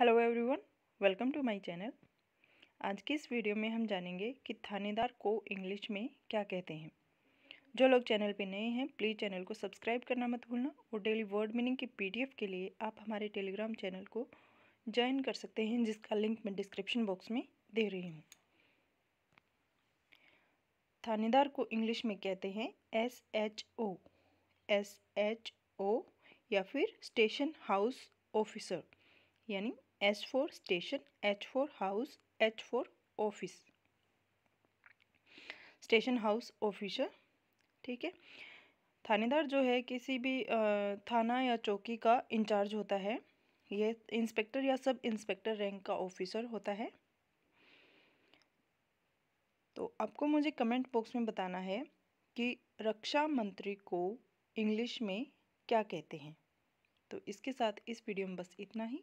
hello everyone welcome to my channel आज की इस वीडियो में हम जानेंगे कि थानेदार को इंग्लिश में क्या कहते हैं जो लोग चैनल पे नए हैं प्लीज़ चैनल को सब्सक्राइब करना मत भूलना और डेली वर्ड मीनिंग की पीडीएफ के लिए आप हमारे टेलीग्राम चैनल को ज्वाइन कर सकते हैं जिसका लिंक मैं डिस्क्रिप्शन बॉक्स में दे रही हूँ थानेदार को इंग्लिश में कहते हैं S H O S H O या फिर स्टेशन हाउस ऑफिसर यानी H for station H for house H for office station house officer ठीक है थानेदार जो है किसी भी थाना या चौकी का इंचार्ज होता है ये इंस्पेक्टर या सब इंस्पेक्टर रैंक का ऑफिसर होता है तो आपको मुझे कमेंट बॉक्स में बताना है कि रक्षा मंत्री को इंग्लिश में क्या कहते हैं तो इसके साथ इस वीडियो में बस इतना ही